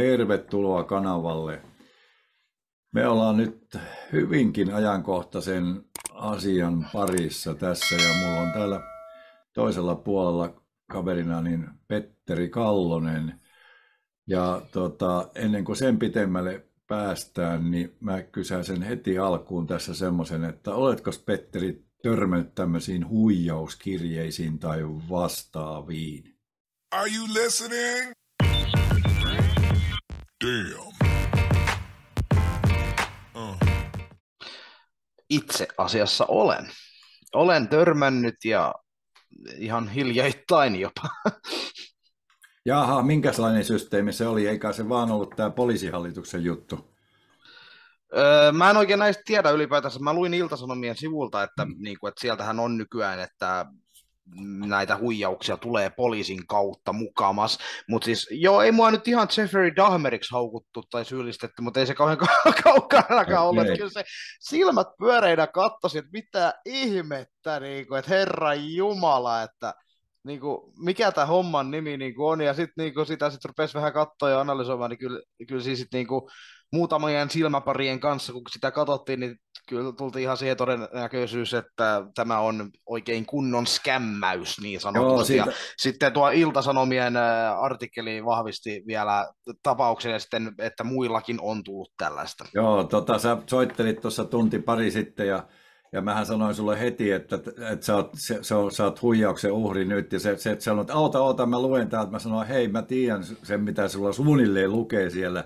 Tervetuloa kanavalle. Me ollaan nyt hyvinkin ajankohtaisen asian parissa tässä ja mulla on täällä toisella puolella kaverina niin Petteri Kallonen. Ja tota, ennen kuin sen pitemmälle päästään, niin mä kysäisen heti alkuun tässä semmoisen, että oletko Petteri törmännyt tämmöisiin huijauskirjeisiin tai vastaaviin? Are you listening? Uh. Itse asiassa olen. Olen törmännyt ja ihan hiljaittain jopa. Jaha, minkälainen systeemi se oli? Eikä se vaan ollut tämä poliisihallituksen juttu. Öö, mä en oikein näistä tiedä ylipäätänsä. Mä luin Iltasanomien sivulta, että, mm. niin kuin, että sieltähän on nykyään, että näitä huijauksia tulee poliisin kautta mukamas. Mutta siis, joo, ei mua nyt ihan Jeffrey Dahmeriksi haukuttu tai syyllistetty, mutta ei se kauhean kaukanakaan ollut. Kyllä se silmät pyöreinä katsoisin, että mitä ihmettä, niin kuin, että herra jumala, että niin kuin, mikä tämä homman nimi niin kuin on, ja sitten niin kuin, sitä sit rupesi vähän katsoa ja analysoimaan, niin kyllä, kyllä siis sit, niin kuin, muutamien silmäparien kanssa, kun sitä katsottiin, niin kyllä tultiin ihan siihen todennäköisyys, että tämä on oikein kunnon skämmäys niin sanotusti. Joo, sitten tuo Iltasanomien äh, artikkeli vahvisti vielä tapauksen ja sitten, että muillakin on tullut tällaista. Joo, tota, sä soittelit tuossa tunti pari sitten ja ja mähän sanoin sulle heti, että, että sä, oot, sä, sä oot huijauksen uhri nyt. Ja se, se että sanoit, että auta, auta, mä luen täältä. Mä sanoin, hei, mä tiedän sen, mitä sulla suunnilleen lukee siellä.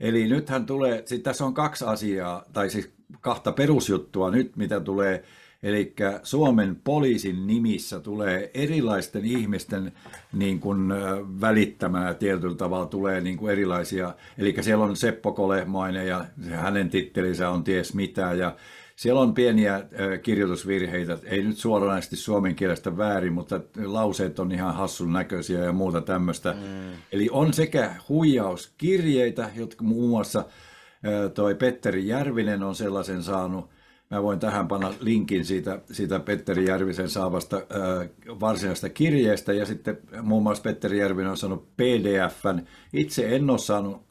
Eli nythän tulee, sit tässä on kaksi asiaa, tai siis kahta perusjuttua nyt, mitä tulee, eli Suomen poliisin nimissä tulee erilaisten ihmisten niin kuin välittämää tietyllä tavalla tulee niin kuin erilaisia, eli siellä on Seppo Kolehmainen ja hänen tittelinsä on ties mitä, ja siellä on pieniä kirjoitusvirheitä, ei nyt suoranaisesti suomen kielestä väärin, mutta lauseet on ihan hassun näköisiä ja muuta tämmöistä. Mm. Eli on sekä huijauskirjeitä, jotka muun muassa toi Petteri Järvinen on sellaisen saanut, Mä voin tähän panna linkin siitä, siitä Petteri Järvisen saavasta varsinaista kirjeestä ja sitten muun muassa Petteri Järvinen on saanut PDFn. Itse en ole saanut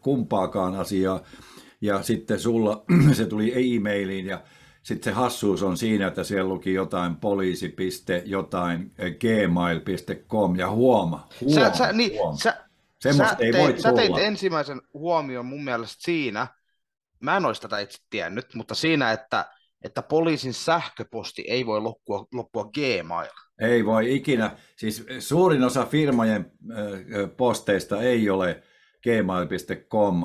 kumpaakaan asiaa ja sitten sulla se tuli e-mailiin ja sitten se hassuus on siinä, että siellä luki jotain poliisi. jotain gmail.com ja huoma, huoma, sä, sä, niin, huoma. Sä, sä, ei voi sä teit ensimmäisen huomion mun mielestä siinä, mä en olisi tätä itse tiennyt, mutta siinä, että, että poliisin sähköposti ei voi loppua, loppua Gmail. Ei voi ikinä. Siis suurin osa firmojen posteista ei ole gmail.com,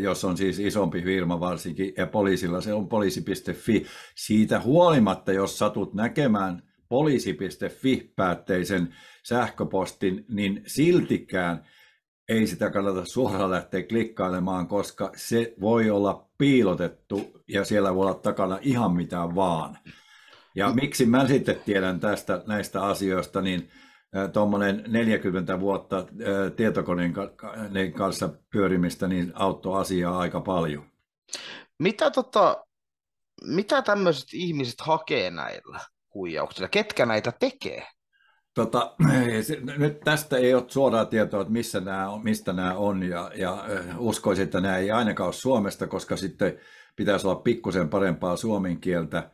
jos on siis isompi firma varsinkin, ja poliisilla se on poliisi.fi. Siitä huolimatta, jos satut näkemään poliisi.fi-päätteisen sähköpostin, niin siltikään ei sitä kannata suoraan lähteä klikkailemaan, koska se voi olla piilotettu ja siellä voi olla takana ihan mitä vaan. Ja miksi mä sitten tiedän tästä näistä asioista, niin tuommoinen 40 vuotta tietokoneen kanssa pyörimistä, niin auttoi asiaa aika paljon. Mitä, tota, mitä tämmöiset ihmiset hakee näillä huijauksilla? Ketkä näitä tekee? Tota, nyt tästä ei ole suoraa tietoa, että missä nämä on, mistä nämä on, ja, ja uskoisin, että nämä ei ainakaan ole Suomesta, koska sitten pitäisi olla pikkusen parempaa suomen kieltä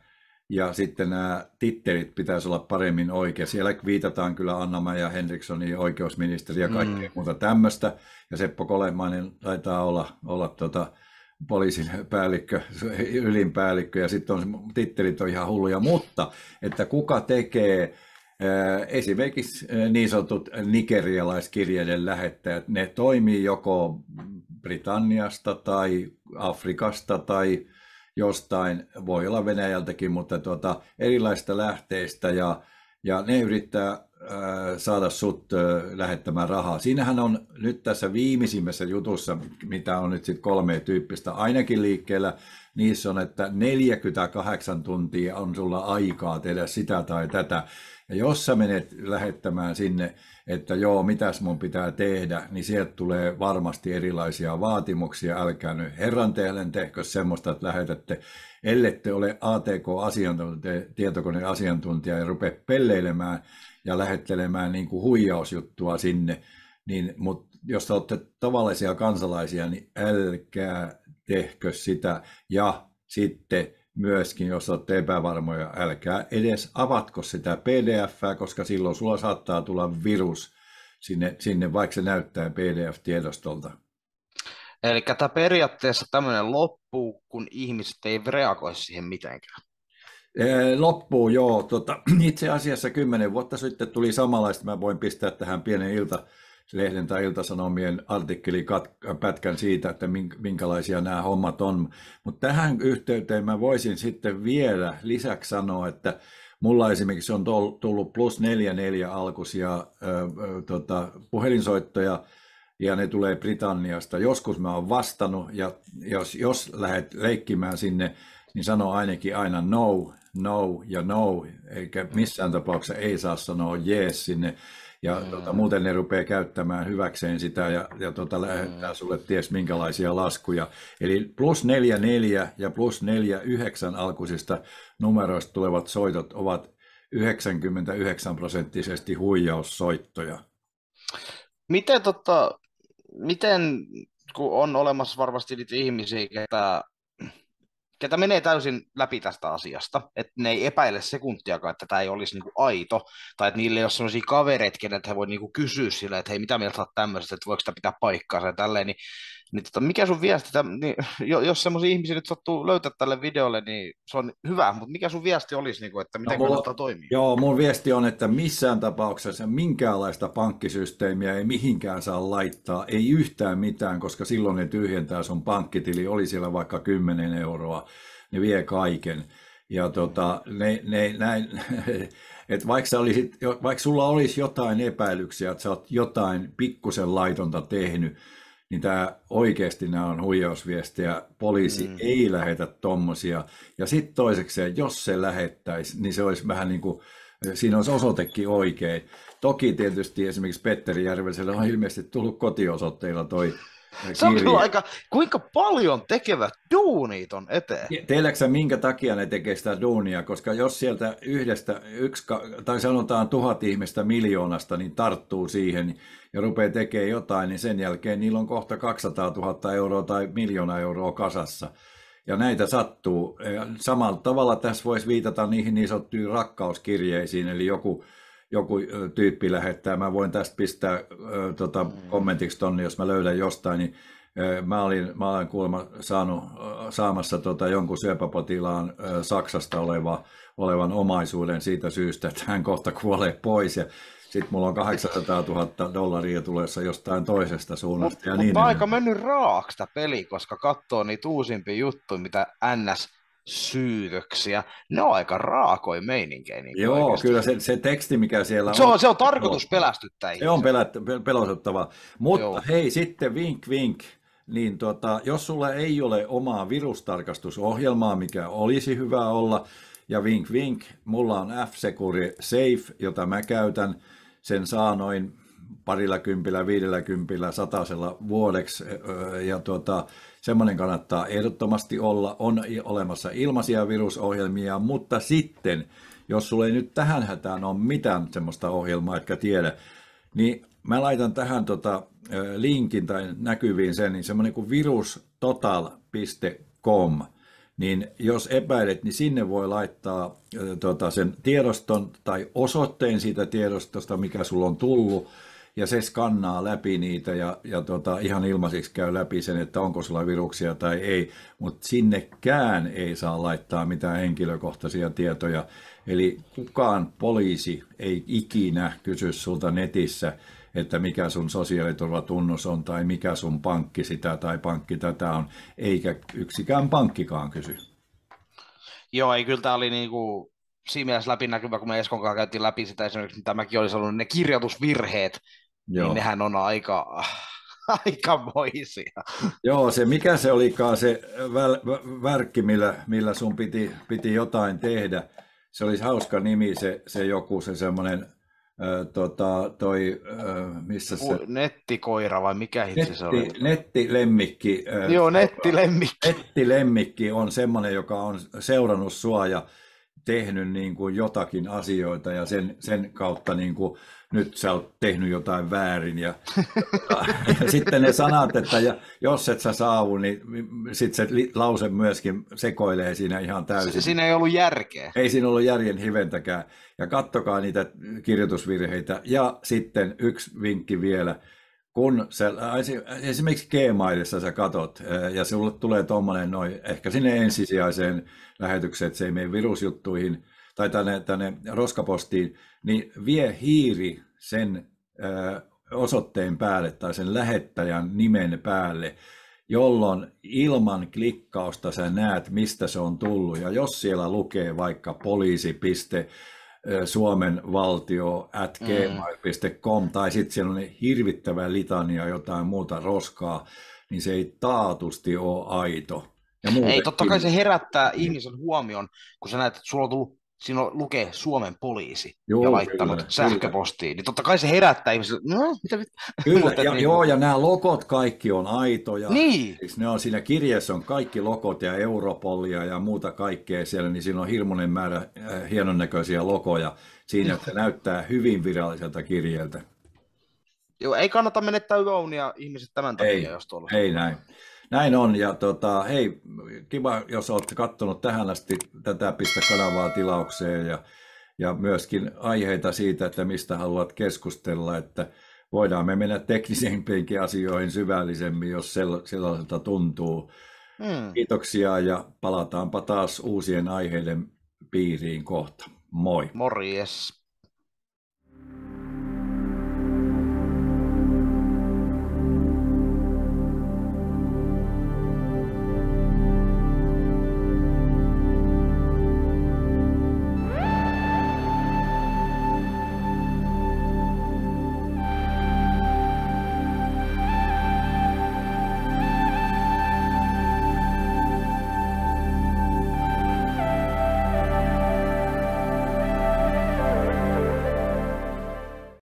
ja sitten nämä tittelit pitäisi olla paremmin oikea. Siellä viitataan kyllä anna ja Henrikssonin oikeusministeri ja kaikkea mm. muuta tämmöistä. Ja Seppo Kolemainen taitaa olla, olla tota, poliisin päällikkö, ylinpäällikkö ja sitten on, tittelit on ihan hulluja, mutta että kuka tekee eh, esimerkiksi eh, niin sanotut nigerialaiskirjeiden lähettäjät, ne toimii joko Britanniasta tai Afrikasta tai jostain, voi olla Venäjältäkin, mutta tuota, erilaista lähteistä ja, ja ne yrittää äh, saada sut äh, lähettämään rahaa. Siinähän on nyt tässä viimeisimmässä jutussa, mitä on nyt sitten kolme tyyppistä ainakin liikkeellä, niissä on, että 48 tuntia on sulla aikaa tehdä sitä tai tätä. Ja jos sä menet lähettämään sinne, että joo, mitäs mun pitää tehdä, niin sieltä tulee varmasti erilaisia vaatimuksia. Älkää nyt herran tehden tehkö semmoista, että lähetätte, ellette ole ATK-tietokoneasiantuntija ja rupe pelleilemään ja lähettelemään niin kuin huijausjuttua sinne. Niin, mutta jos te olette tavallisia kansalaisia, niin älkää tehkö sitä. Ja sitten myöskin, jos olette epävarmoja, älkää edes avatko sitä pdf koska silloin sulla saattaa tulla virus sinne, sinne vaikka se näyttää PDF-tiedostolta. Eli tämä periaatteessa tämmöinen loppuu, kun ihmiset ei reagoi siihen mitenkään. Loppuu, joo. Tota, itse asiassa kymmenen vuotta sitten tuli samanlaista. Mä voin pistää tähän pienen ilta, lehden tai iltasanomien pätkän siitä, että minkälaisia nämä hommat on. Mutta tähän yhteyteen mä voisin sitten vielä lisäksi sanoa, että Mulla esimerkiksi on tullut plus 44 alkuisia ö, tota, puhelinsoittoja, ja ne tulee Britanniasta. Joskus mä oon vastannut, ja jos, jos lähdet leikkimään sinne, niin sano ainakin aina no, no ja no, eikä missään tapauksessa ei saa sanoa jees sinne ja mm. tota, muuten ne rupeaa käyttämään hyväkseen sitä ja, ja tota, lähettää mm. sulle ties minkälaisia laskuja. Eli plus 44 ja plus 49 alkuisista numeroista tulevat soitot ovat 99 prosenttisesti huijaussoittoja. Miten, tota, miten kun on olemassa varmasti niitä ihmisiä, ketä ketä menee täysin läpi tästä asiasta, että ne ei epäile sekuntiakaan, että tämä ei olisi niinku aito, tai että niille ei ole sellaisia kavereita, kenet he voi niinku kysyä sille, että hei, mitä mieltä olet tämmöisestä, että voiko sitä pitää paikkaansa ja tälleen, niin niin tota, mikä sun viesti, täm niin, jos semmoisia ihmisiä nyt sattuu löytää tälle videolle, niin se on hyvä, mutta mikä sun viesti olisi, niin kuin, että miten no, kannattaa toimia? Joo, mun viesti on, että missään tapauksessa minkäänlaista pankkisysteemiä ei mihinkään saa laittaa, ei yhtään mitään, koska silloin ne tyhjentää sun pankkitili, oli siellä vaikka 10 euroa, ne vie kaiken. Ja tota, ne, ne, näin, et vaikka, olisit, vaikka sulla olisi jotain epäilyksiä, että sä oot jotain pikkusen laitonta tehnyt, niin tämä oikeasti nämä on huijausviestejä. Poliisi mm. ei lähetä tommosia. Ja sitten toisekseen, jos se lähettäisi, niin se olisi vähän niin kuin, siinä olisi osoitekin oikein. Toki tietysti esimerkiksi Petteri Järveselle on ilmeisesti tullut kotiosoitteilla toi se on kyllä aika, kuinka paljon tekevät duunit on eteen. Tiedätkö minkä takia ne tekee sitä duunia, koska jos sieltä yhdestä, yksi, tai sanotaan tuhat ihmistä miljoonasta, niin tarttuu siihen ja rupeaa tekemään jotain, niin sen jälkeen niillä on kohta 200 000 euroa tai miljoona euroa kasassa. Ja näitä sattuu. Samalla tavalla tässä voisi viitata niihin niin sanottuihin rakkauskirjeisiin, eli joku joku tyyppi lähettää, mä voin tästä pistää äh, tota, mm. kommentiksi tonne, jos mä löydän jostain, niin äh, Mä olin, mä olen kuulemma saanut, äh, saamassa tota jonkun syöpäpotilaan Saksasta oleva, olevan omaisuuden siitä syystä, että hän kohta kuolee pois. Ja sitten mulla on 800 000 dollaria tulessa jostain toisesta suunnasta. Mut, ja niin mutta niin aika mennyt raaksta peli, koska katsoo niitä uusimpia juttuja, mitä NS syytöksiä. Ne on aika raakoja meininkejä. Niin Joo, oikeastaan. kyllä se, se, teksti, mikä siellä se on, on. Se on tarkoitus pelästyttää ihmisiä. Se on pelät, pelosuttava. Mutta Joo. hei, sitten vink vink, niin tota, jos sulla ei ole omaa virustarkastusohjelmaa, mikä olisi hyvä olla, ja vink vink, mulla on F-Secure Safe, jota mä käytän, sen saa noin parilla kympillä, viidellä kympillä, satasella vuodeksi. Ja tuota, semmoinen kannattaa ehdottomasti olla. On olemassa ilmaisia virusohjelmia, mutta sitten, jos sulla ei nyt tähän hätään ole mitään semmoista ohjelmaa, etkä tiedä, niin mä laitan tähän tota, linkin tai näkyviin sen, niin semmoinen kuin virustotal.com niin jos epäilet, niin sinne voi laittaa tota, sen tiedoston tai osoitteen siitä tiedostosta, mikä sulla on tullut, ja se skannaa läpi niitä ja, ja tota, ihan ilmaiseksi käy läpi sen, että onko sulla viruksia tai ei, mutta sinnekään ei saa laittaa mitään henkilökohtaisia tietoja. Eli kukaan poliisi ei ikinä kysy sulta netissä, että mikä sun sosiaaliturvatunnus on tai mikä sun pankki sitä tai pankki tätä on, eikä yksikään pankkikaan kysy. Joo, ei kyllä tämä oli kuin niinku siinä mielessä läpinäkyvä, kun me Eskon kanssa käytiin läpi sitä esimerkiksi, mitä mäkin olisin ollut ne kirjoitusvirheet, niin Joo. niin nehän on aika, aikamoisia. Joo, se mikä se olikaan se väl, värkki, millä, millä sun piti, piti jotain tehdä. Se olisi hauska nimi, se, se joku, se semmoinen, äh, tota, toi, äh, missä se... Nettikoira vai mikä hitsi netti, se oli? Nettilemmikki. Äh, Joo, nettilemmikki. Nettilemmikki on semmoinen, joka on seurannut sua ja tehnyt niin kuin jotakin asioita ja sen, sen kautta niin kuin, nyt sä oot tehnyt jotain väärin. Ja, ja sitten ne sanat, että ja, jos et sä saavu, niin sitten se lause myöskin sekoilee siinä ihan täysin. Siinä ei ollut järkeä. Ei siinä ollut järjen hiventäkään. Ja kattokaa niitä kirjoitusvirheitä. Ja sitten yksi vinkki vielä – kun se, äh, esimerkiksi Gmailissa sä katot äh, ja sulle tulee tuommoinen noin, ehkä sinne ensisijaiseen lähetykseen, että se ei mene virusjuttuihin tai tänne, tänne roskapostiin, niin vie hiiri sen äh, osoitteen päälle tai sen lähettäjän nimen päälle, jolloin ilman klikkausta sä näet, mistä se on tullut. Ja jos siellä lukee vaikka poliisi. Suomen valtio at gmail.com mm. tai sitten siellä on hirvittävä litania jotain muuta roskaa, niin se ei taatusti ole aito. Ja ei, totta kai se herättää ihmisen huomion, kun sä näet, että sulla on tullut siinä lukee Suomen poliisi joo, ja laittanut kyllä, sähköpostiin, kyllä. niin totta kai se herättää ihmiset, no, mitä mit? Kyllä, Mutta, ja, niin... joo, ja nämä lokot kaikki on aitoja. Niin. Siis ne on siinä kirjeessä on kaikki lokot ja Europolia ja muuta kaikkea siellä, niin siinä on hirmuinen määrä äh, hienonnäköisiä lokoja siinä, että näyttää hyvin viralliselta kirjeeltä. Joo, ei kannata menettää yöunia ihmiset tämän takia, ei, jos tuolla. Ei näin. Näin on, ja tota, hei, kiva, jos olette katsonut tähän asti tätä Pistä kanavaa tilaukseen ja, ja myöskin aiheita siitä, että mistä haluat keskustella, että voidaan me mennä teknisempiinkin asioihin syvällisemmin, jos sellaiselta tuntuu. Hmm. Kiitoksia ja palataanpa taas uusien aiheiden piiriin kohta. Moi. Morjes.